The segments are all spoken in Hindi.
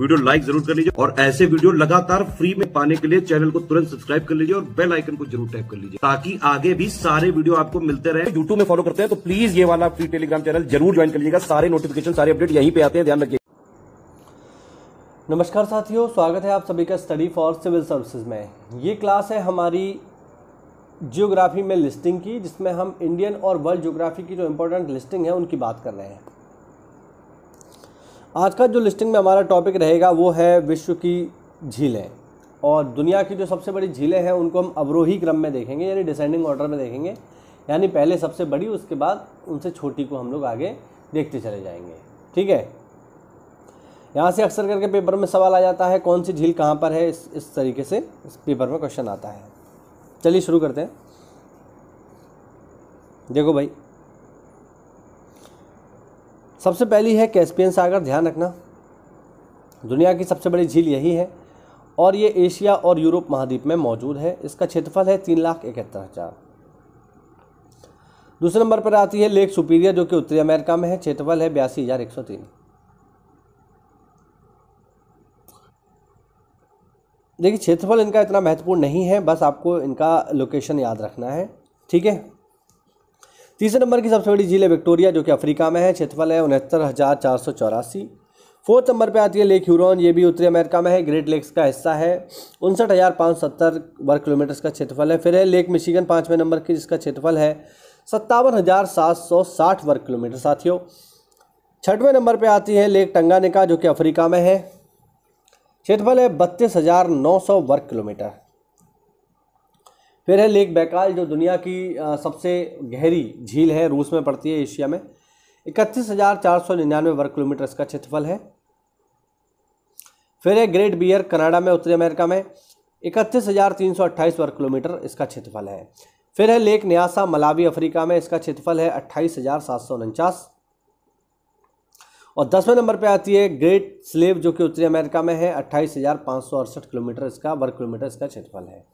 वीडियो लाइक जरूर कर लीजिए और ऐसे वीडियो लगातार फ्री में पाने के लिए चैनल को तुरंत सब्सक्राइब कर लीजिए और बेल आइकन को जरूर टैप कर लीजिए ताकि आगे भी सारे वीडियो आपको मिलते रहे यूट्यूब में फॉलो करते हैं तो प्लीज ये वाला फ्री टेलीग्राम चैनल जरूर ज्वाइन कर लीजिएगा सारे नोटिफिकेशन सारे अपडेट यहीं पे आते हैं ध्यान रखिए नमस्कार साथियों स्वागत है आप सभी का स्टडी फॉर सिविल सर्विसेज में ये क्लास है हमारी जियोग्राफी में लिस्टिंग की जिसमें हम इंडियन और वर्ल्ड जियोग्राफी की जो इम्पोर्टेंट लिस्टिंग है उनकी बात कर रहे हैं आज का जो लिस्टिंग में हमारा टॉपिक रहेगा वो है विश्व की झीलें और दुनिया की जो सबसे बड़ी झीलें हैं उनको हम अवरोही क्रम में देखेंगे यानी डिसेंडिंग ऑर्डर में देखेंगे यानी पहले सबसे बड़ी उसके बाद उनसे छोटी को हम लोग आगे देखते चले जाएंगे ठीक है यहाँ से अक्सर करके पेपर में सवाल आ जाता है कौन सी झील कहाँ पर है इस इस तरीके से इस पेपर में क्वेश्चन आता है चलिए शुरू करते हैं देखो भाई सबसे पहली है कैस्पियन सागर ध्यान रखना दुनिया की सबसे बड़ी झील यही है और ये एशिया और यूरोप महाद्वीप में मौजूद है इसका क्षेत्रफल है तीन लाख इकहत्तर हज़ार दूसरे नंबर पर आती है लेक सुपीरियर जो कि उत्तरी अमेरिका में है क्षेत्रफल है बयासी हज़ार एक सौ तीन देखिए क्षेत्रफल इनका इतना महत्वपूर्ण नहीं है बस आपको इनका लोकेशन याद रखना है ठीक है तीसरे नंबर की सबसे बड़ी झील है विक्टोरिया जो कि अफ्रीका में है क्षेत्रफल है उनहत्तर हज़ार चार सौ चौरासी फोर्थ नंबर पे आती है लेक यूरोन ये भी उत्तरी अमेरिका में है ग्रेट लेक्स का हिस्सा है उनसठ हज़ार पाँच सत्तर वर्ग किलोमीटर का क्षेत्रफल है फिर है लेक मिशिगन पाँचवें नंबर की जिसका क्षेत्रफल है सत्तावन हज़ार सात सौ साठ वर्ग किलोमीटर साथियों छठवें नंबर पे आती है लेक टंगानिका जो कि अफ्रीका में है क्षेत्रफल है बत्तीस हज़ार नौ सौ वर्ग किलोमीटर फिर है लेक बैकाल जो दुनिया की सबसे गहरी झील है रूस में पड़ती है एशिया में इकतीस हज़ार चार सौ निन्यानवे वर्ग किलोमीटर इसका क्षेत्रफल है फिर है ग्रेट बियर कनाडा में उत्तरी अमेरिका में इकतीस हज़ार तीन सौ अट्ठाईस वर्ग किलोमीटर इसका क्षेत्रफल है फिर है लेक न्यासा मलावी अफ्रीका में इसका क्षेत्रफल है अट्ठाईस हज़ार सात सौ उनचास और दसवें नंबर पे आती है ग्रेट स्लेव जो कि उत्तरी अमेरिका में है अट्ठाईस हज़ार पाँच सौ अड़सठ किलोमीटर इसका वर्ग किलोमीटर इसका क्षेत्रफल है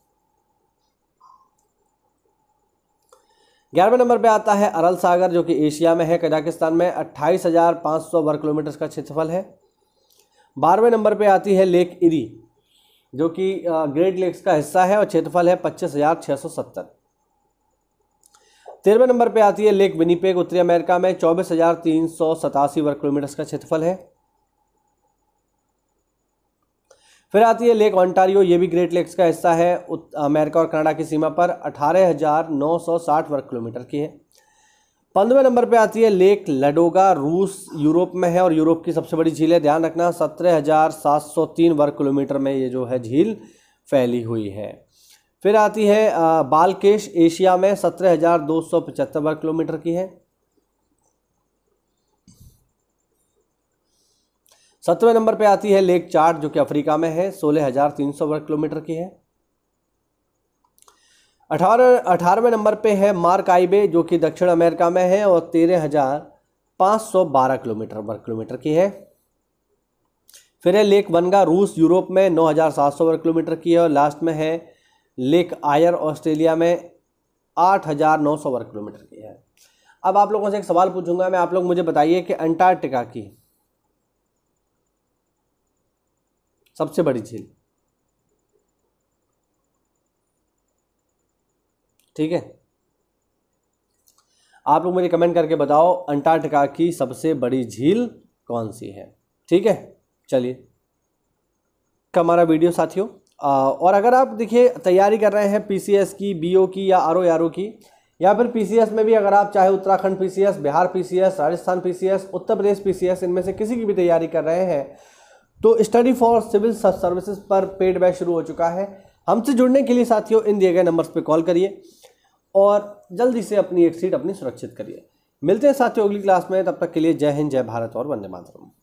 ग्यारहवें नंबर पे आता है अरल सागर जो कि एशिया में है कजाकिस्तान में अट्ठाईस हज़ार पाँच सौ वर्ग किलोमीटर का क्षेत्रफल है बारहवें नंबर पे आती है लेक इरी जो कि ग्रेट लेक्स का हिस्सा है और क्षेत्रफल है पच्चीस हज़ार छः सौ सत्तर तेरहवें नंबर पे आती है लेक विनीपेग उत्तरी अमेरिका में चौबीस हज़ार तीन सौ सतासी वर्ग किलोमीटर का क्षेत्रफल है फिर आती है लेक ऑन्टारियो ये भी ग्रेट लेक्स का हिस्सा है अमेरिका और कनाडा की सीमा पर 18,960 वर्ग किलोमीटर की है पंद्रवें नंबर पे आती है लेक लडोगा रूस यूरोप में है और यूरोप की सबसे बड़ी झील है ध्यान रखना 17,703 वर्ग किलोमीटर में ये जो है झील फैली हुई है फिर आती है बालकेश एशिया में पचहत्तर वर्ग किलोमीटर की है सत्रवें नंबर पे आती है लेक चार्ट जो कि अफ्रीका में है सोलह हजार तीन सौ वर्ग किलोमीटर की है अठारह अठारहवें नंबर पे है मार्क आइबे जो कि दक्षिण अमेरिका में है और तेरह हजार पाँच सौ बारह किलोमीटर वर्ग किलोमीटर की है फिर है लेक वनगा रूस यूरोप में नौ हजार सात सौ वर्ग किलोमीटर की है और लास्ट में है लेक आयर ऑस्ट्रेलिया में आठ हजार नौ सौ वर्ग किलोमीटर की है अब आप लोगों से एक सवाल पूछूंगा मैं आप लोग मुझे बताइए कि अंटार्कटिका की सबसे बड़ी झील ठीक है आप लोग मुझे कमेंट करके बताओ अंटार्कटिका की सबसे बड़ी झील कौन सी है ठीक है चलिए हमारा वीडियो साथियों और अगर आप देखिए तैयारी कर रहे हैं पीसीएस की बीओ की या आर ओ की या फिर पीसीएस में भी अगर आप चाहे Uttarakhand PCS Bihar PCS Rajasthan PCS Uttar Pradesh PCS इनमें से किसी की भी तैयारी कर रहे हैं तो स्टडी फॉर सिविल सर्विसेज पर पेड बैच शुरू हो चुका है हमसे जुड़ने के लिए साथियों इन दिए गए नंबर्स पर कॉल करिए और जल्दी से अपनी एक सीट अपनी सुरक्षित करिए मिलते हैं साथियों अगली क्लास में तब तक के लिए जय हिंद जय भारत और वंदे मातरम